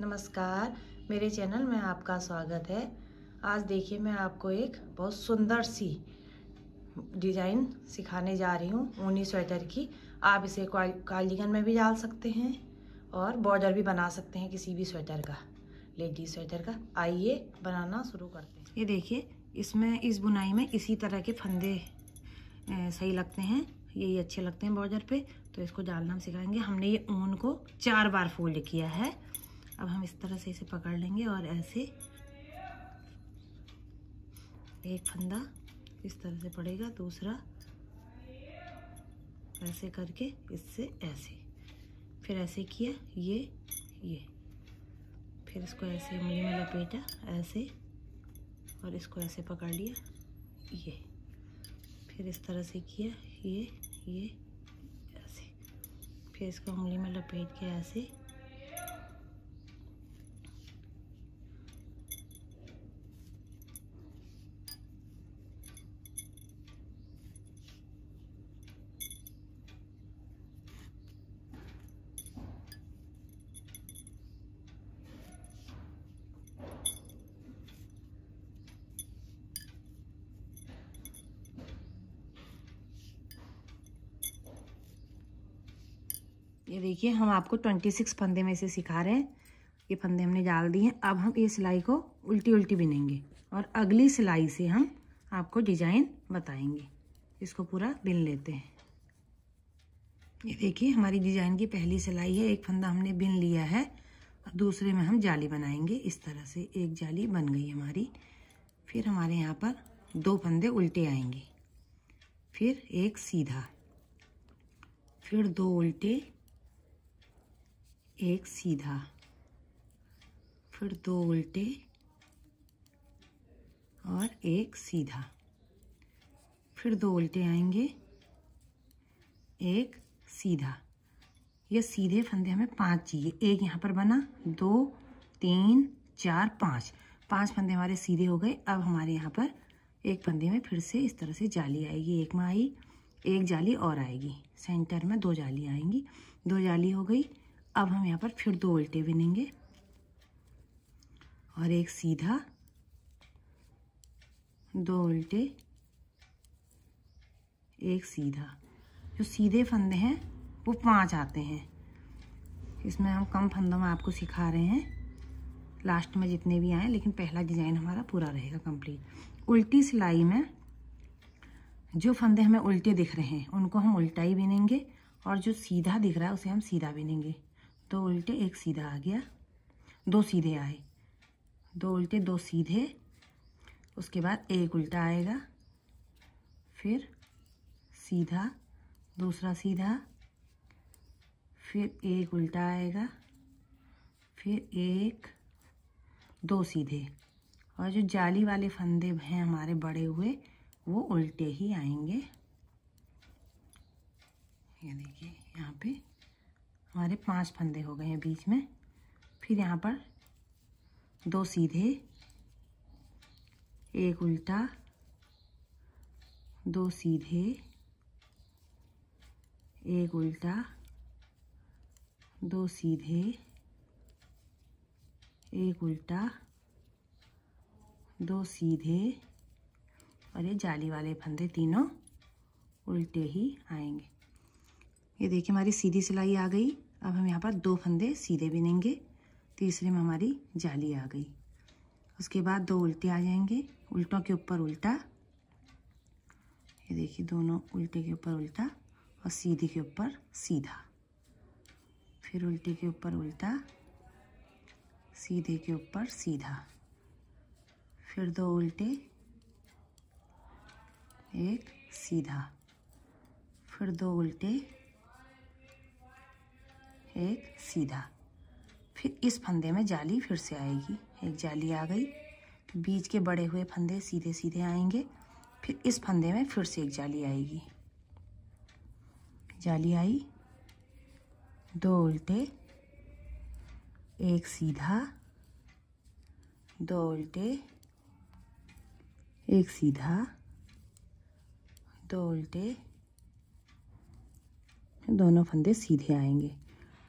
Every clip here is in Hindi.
नमस्कार मेरे चैनल में आपका स्वागत है आज देखिए मैं आपको एक बहुत सुंदर सी डिज़ाइन सिखाने जा रही हूँ ऊनी स्वेटर की आप इसे कालीगन में भी डाल सकते हैं और बॉर्डर भी बना सकते हैं किसी भी स्वेटर का लेडीज स्वेटर का आइए बनाना शुरू करते हैं ये देखिए इसमें इस बुनाई में इसी तरह के फंदे सही लगते हैं यही अच्छे लगते हैं बॉर्डर पे तो इसको डालना हम सिखाएंगे हमने ये ऊन को चार बार फोल्ड किया है अब हम इस तरह से इसे पकड़ लेंगे और ऐसे एक फंदा इस तरह से पड़ेगा दूसरा ऐसे करके इससे ऐसे फिर ऐसे किया ये ये फिर इसको ऐसे उंगली में लपेटा ऐसे और इसको ऐसे पकड़ लिया ये फिर इस तरह से किया ये ये ऐसे फिर इसको उंगली में लपेट के ऐसे ये देखिए हम आपको ट्वेंटी सिक्स फंदे में से सिखा रहे हैं ये फंदे हमने डाल दिए हैं अब हम ये सिलाई को उल्टी उल्टी बिनेंगे और अगली सिलाई से हम आपको डिजाइन बताएंगे इसको पूरा बिन लेते हैं ये देखिए हमारी डिजाइन की पहली सिलाई है एक फंदा हमने बिन लिया है और दूसरे में हम जाली बनाएंगे इस तरह से एक जाली बन गई हमारी फिर हमारे यहाँ पर दो फंदे उल्टे आएंगे फिर एक सीधा फिर दो उल्टे एक सीधा फिर दो उल्टे और एक सीधा फिर दो उल्टे आएंगे एक सीधा ये सीधे फंदे हमें पांच चाहिए एक यहाँ पर बना दो तीन चार पाँच पांच फंदे हमारे सीधे हो गए अब हमारे यहाँ पर एक फंदे में फिर से इस तरह से जाली आएगी एक में आई एक जाली और आएगी सेंटर में दो जाली आएंगी दो जाली हो गई अब हम यहाँ पर फिर दो उल्टे बिनेंगे और एक सीधा दो उल्टे एक सीधा जो सीधे फंदे हैं वो पांच आते हैं इसमें हम कम फंदों में आपको सिखा रहे हैं लास्ट में जितने भी आए लेकिन पहला डिज़ाइन हमारा पूरा रहेगा कंप्लीट उल्टी सिलाई में जो फंदे हमें उल्टे दिख रहे हैं उनको हम उल्टा ही बिनेंगे और जो सीधा दिख रहा है उसे हम सीधा बिनेंगे दो उल्टे एक सीधा आ गया दो सीधे आए दो उल्टे दो सीधे उसके बाद एक उल्टा आएगा फिर सीधा दूसरा सीधा फिर एक उल्टा आएगा फिर एक दो सीधे और जो जाली वाले फंदे हैं हमारे बड़े हुए वो उल्टे ही आएंगे ये देखिए यहाँ पे हमारे पांच फंदे हो गए हैं बीच में फिर यहाँ पर दो सीधे एक उल्टा दो सीधे एक उल्टा दो सीधे एक उल्टा दो सीधे और ये जाली वाले फंदे तीनों उल्टे ही आएंगे ये देखिए हमारी सीधी सिलाई आ गई अब हम यहाँ पर दो फंदे सीधे बिनेंगे तीसरे में हमारी जाली आ गई उसके बाद दो उल्टे आ जाएंगे उल्टों के ऊपर उल्टा ये देखिए दोनों उल्टे के ऊपर उल्टा और सीधे के ऊपर सीधा फिर उल्टे के ऊपर उल्टा सीधे के ऊपर सीधा फिर दो उल्टे एक सीधा फिर दो उल्टे एक सीधा फिर इस फंदे में जाली फिर से आएगी एक जाली आ गई बीच के बड़े हुए फंदे सीधे सीधे आएंगे फिर इस फंदे में फिर से एक जाली आएगी जाली आई दो उल्टे एक सीधा दो उल्टे एक सीधा दो उल्टे दोनों फंदे सीधे आएंगे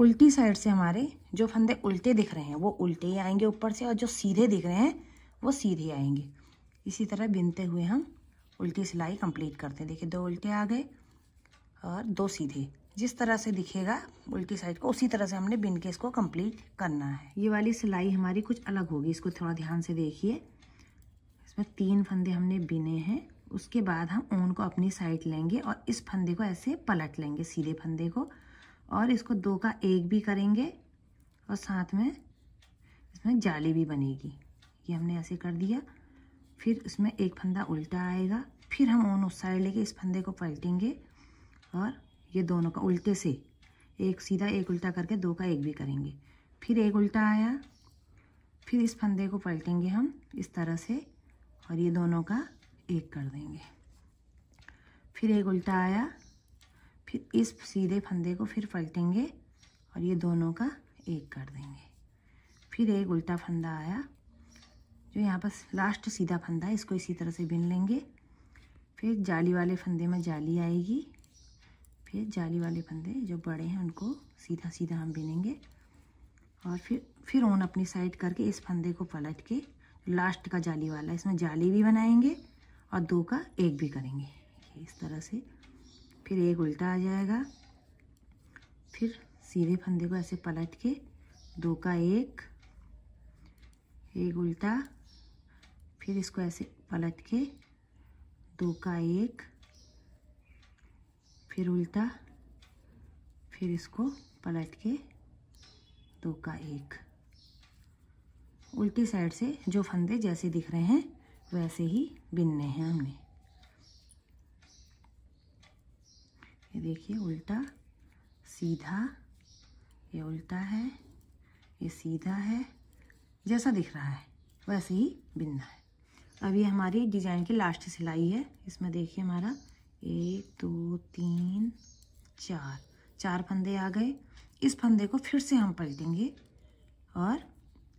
उल्टी साइड से हमारे जो फंदे उल्टे दिख रहे हैं वो उल्टे ही आएंगे ऊपर से और जो सीधे दिख रहे हैं वो सीधे आएंगे इसी तरह बिनते हुए हम उल्टी सिलाई कंप्लीट करते हैं देखिए दो उल्टे आ गए और दो सीधे जिस तरह से दिखेगा उल्टी साइड को उसी तरह से हमने बिन के इसको कंप्लीट करना है ये वाली सिलाई हमारी कुछ अलग होगी इसको थोड़ा ध्यान से देखिए इसमें तीन फंदे हमने बिने हैं उसके बाद हम ऊन को अपनी साइड लेंगे और इस फंदे को ऐसे पलट लेंगे सीधे फंदे को और इसको दो का एक भी करेंगे और साथ में इसमें जाली भी बनेगी ये हमने ऐसे कर दिया फिर इसमें एक फंदा उल्टा आएगा फिर हम ओन उस साइड लेके इस फंदे को पलटेंगे और ये दोनों का उल्टे से एक सीधा एक उल्टा करके दो का एक भी करेंगे फिर एक उल्टा आया फिर इस फंदे को पलटेंगे हम इस तरह से और ये दोनों का एक कर देंगे फिर एक उल्टा आया फिर इस सीधे फंदे को फिर पलटेंगे और ये दोनों का एक कर देंगे फिर एक उल्टा फंदा आया जो यहाँ पर लास्ट सीधा फंदा है इसको इसी तरह से बिन लेंगे फिर जाली वाले फंदे में जाली आएगी फिर जाली वाले फंदे जो बड़े हैं उनको सीधा सीधा हम बिनेंगे और फिर फिर ऊन अपनी साइड करके इस फंदे को पलट के लास्ट का जाली वाला इसमें जाली भी बनाएंगे और दो का एक भी करेंगे इस तरह से फिर एक उल्टा आ जाएगा फिर सीधे फंदे को ऐसे पलट के दो का एक एक उल्टा फिर इसको ऐसे पलट के दो का एक फिर उल्टा फिर इसको पलट के दो का एक उल्टी साइड से जो फंदे जैसे दिख रहे हैं वैसे ही बिनने हैं हमने ये देखिए उल्टा सीधा ये उल्टा है ये सीधा है जैसा दिख रहा है वैसे ही बिनना है अब ये हमारी डिजाइन की लास्ट सिलाई है इसमें देखिए हमारा एक दो तीन चार चार फंदे आ गए इस फंदे को फिर से हम पलटेंगे और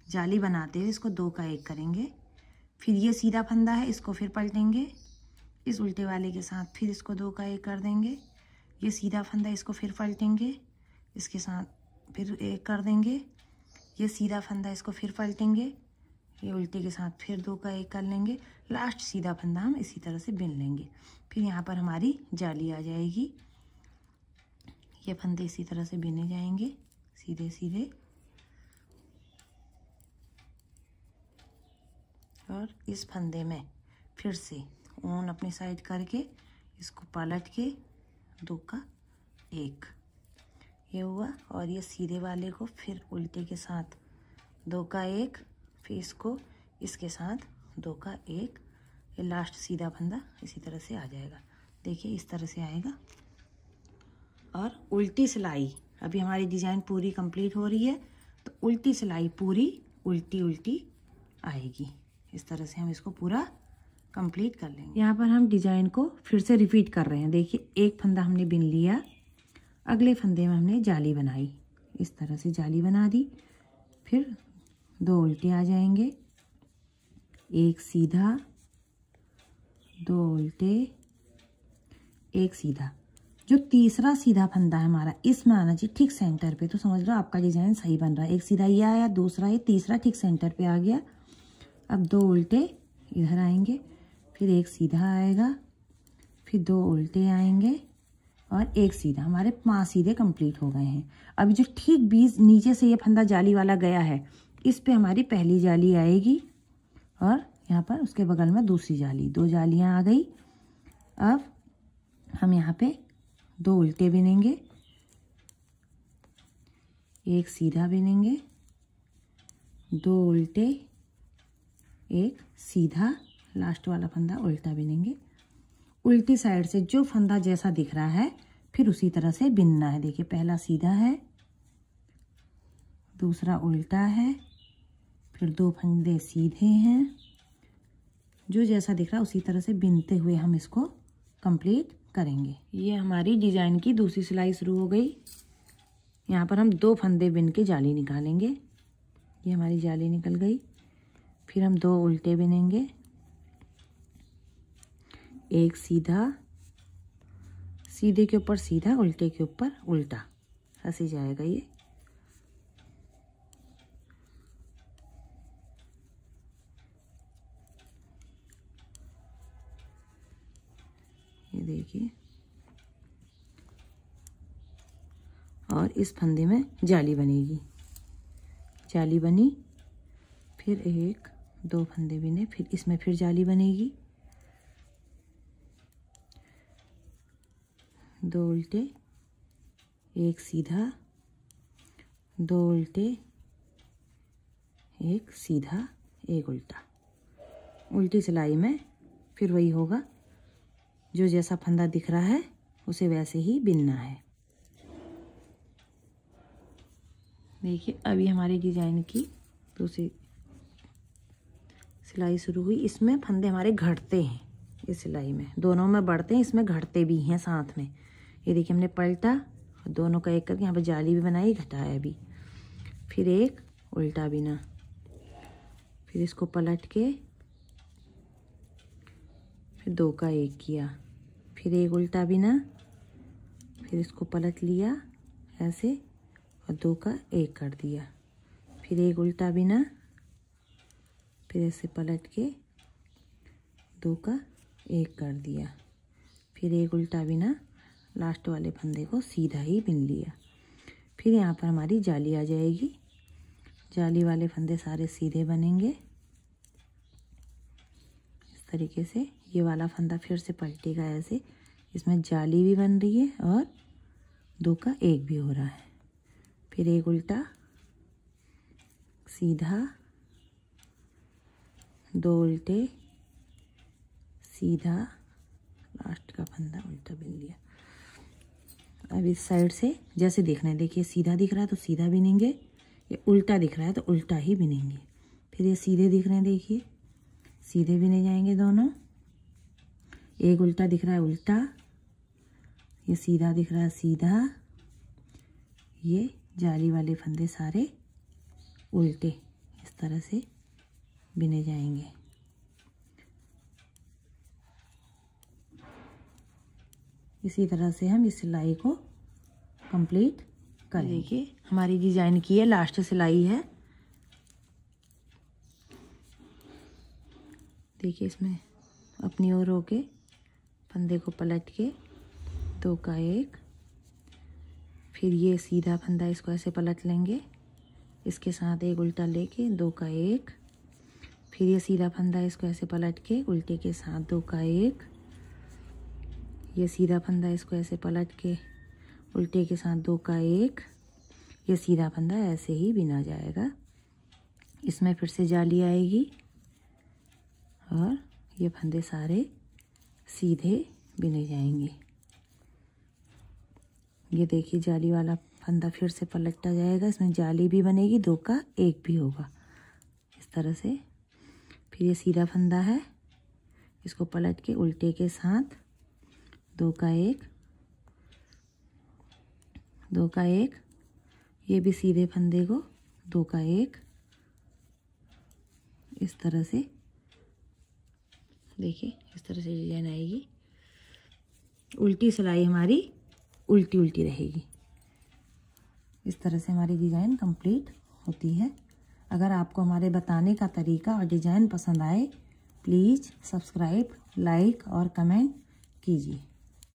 जाली बनाते हुए इसको दो का एक करेंगे फिर ये सीधा फंदा है इसको फिर पलटेंगे इस उल्टे वाले के साथ फिर इसको दो का एक कर देंगे ये सीधा फंदा इसको फिर पलटेंगे इसके साथ फिर एक कर देंगे ये सीधा फंदा इसको फिर पलटेंगे ये उल्टे के साथ फिर दो का एक कर लेंगे लास्ट सीधा फंदा हम इसी तरह से बिन लेंगे फिर यहाँ पर हमारी जाली आ जाएगी ये फंदे इसी तरह से बिने जाएंगे सीधे सीधे और इस फंदे में फिर से ऊन अपनी साइड करके इसको पलट के दो का एक ये हुआ और ये सीधे वाले को फिर उल्टे के साथ दो का एक फिर इसको इसके साथ दो का एक ये लास्ट सीधा फंदा इसी तरह से आ जाएगा देखिए इस तरह से आएगा और उल्टी सिलाई अभी हमारी डिज़ाइन पूरी कंप्लीट हो रही है तो उल्टी सिलाई पूरी उल्टी उल्टी आएगी इस तरह से हम इसको पूरा कंप्लीट कर लेंगे यहाँ पर हम डिजाइन को फिर से रिपीट कर रहे हैं देखिए एक फंदा हमने बिन लिया अगले फंदे में हमने जाली बनाई इस तरह से जाली बना दी फिर दो उल्टे आ जाएंगे एक सीधा दो उल्टे एक सीधा जो तीसरा सीधा फंदा है हमारा इसमें आना चाहिए ठीक सेंटर पे तो समझ लो आपका डिज़ाइन सही बन रहा है एक सीधा ये आया दूसरा ये तीसरा ठीक सेंटर पे आ गया अब दो उल्टे इधर आएंगे फिर एक सीधा आएगा फिर दो उल्टे आएंगे और एक सीधा हमारे पांच सीधे कंप्लीट हो गए हैं अभी जो ठीक बीज नीचे से ये फंदा जाली वाला गया है इस पे हमारी पहली जाली आएगी और यहाँ पर उसके बगल में दूसरी जाली दो जालियाँ आ गई अब हम यहाँ पे दो उल्टे बिनेंगे एक सीधा बिनेंगे दो उल्टे एक सीधा लास्ट वाला फंदा उल्टा बिनेंगे उल्टी साइड से जो फंदा जैसा दिख रहा है फिर उसी तरह से बिनना है देखिए पहला सीधा है दूसरा उल्टा है फिर दो फंदे सीधे हैं जो जैसा दिख रहा है उसी तरह से बिनते हुए हम इसको कंप्लीट करेंगे ये हमारी डिजाइन की दूसरी सिलाई शुरू हो गई यहाँ पर हम दो फंदे बिन के जाली निकालेंगे ये हमारी जाली निकल गई फिर हम दो उल्टे बिनेंगे एक सीधा सीधे के ऊपर सीधा उल्टे के ऊपर उल्टा ऐसे जाएगा ये ये देखिए और इस फंदे में जाली बनेगी जाली बनी फिर एक दो फंदे बिने फिर इसमें फिर जाली बनेगी दो उल्टे एक सीधा दो उल्टे एक सीधा एक उल्टा उल्टी सिलाई में फिर वही होगा जो जैसा फंदा दिख रहा है उसे वैसे ही बिनना है देखिए अभी हमारे डिज़ाइन की दूसरी सिलाई शुरू हुई इसमें फंदे हमारे घटते हैं इस सिलाई में दोनों में बढ़ते हैं इसमें घटते भी हैं साथ में ये देखिए हमने पलटा और दोनों का एक करके यहाँ पर जाली भी बनाई घटाया भी फिर एक उल्टा बिना फिर इसको पलट के फिर दो का एक किया फिर एक उल्टा बिना फिर इसको पलट लिया ऐसे और दो का एक कर दिया फिर एक उल्टा बिना फिर ऐसे पलट के दो का एक कर दिया फिर एक उल्टा बिना लास्ट वाले फंदे को सीधा ही बिन लिया फिर यहाँ पर हमारी जाली आ जाएगी जाली वाले फंदे सारे सीधे बनेंगे इस तरीके से ये वाला फंदा फिर से पलटेगा ऐसे इसमें जाली भी बन रही है और दो का एक भी हो रहा है फिर एक उल्टा सीधा दो उल्टे सीधा लास्ट का फंदा उल्टा बिन लिया अब इस साइड से जैसे देखना है देखिए सीधा दिख रहा है तो सीधा बिनेंगे ये उल्टा दिख रहा है तो उल्टा ही बिनेंगे फिर ये सीधे दिख रहे हैं देखिए सीधे बिने जाएंगे दोनों एक उल्टा दिख रहा है उल्टा ये सीधा दिख रहा है सीधा ये जाली वाले फंदे सारे उल्टे इस तरह से बिने जाएंगे इसी तरह से हम इस सिलाई को कंप्लीट कर लेंगे हमारी डिजाइन की है लास्ट सिलाई है देखिए इसमें अपनी ओर होके फंदे को पलट के दो का एक फिर ये सीधा फंदा इसको ऐसे पलट लेंगे इसके साथ एक उल्टा लेके दो का एक फिर ये सीधा फंदा इसको ऐसे पलट के उल्टे के साथ दो का एक ये सीधा फंदा इसको ऐसे पलट के उल्टे के साथ दो का एक ये सीधा फंदा ऐसे ही बिना जाएगा इसमें फिर से जाली आएगी और ये फंदे सारे सीधे बिने जाएंगे ये देखिए जाली वाला फंदा फिर से पलटता जाएगा इसमें जाली भी बनेगी दो का एक भी होगा इस तरह से फिर ये सीधा फंदा है इसको पलट के उल्टे के साथ दो का एक दो का एक ये भी सीधे फंदे को दो का एक इस तरह से देखिए इस तरह से डिजाइन आएगी उल्टी सिलाई हमारी उल्टी उल्टी रहेगी इस तरह से हमारी डिज़ाइन कंप्लीट होती है अगर आपको हमारे बताने का तरीका और डिज़ाइन पसंद आए प्लीज़ सब्सक्राइब लाइक और कमेंट कीजिए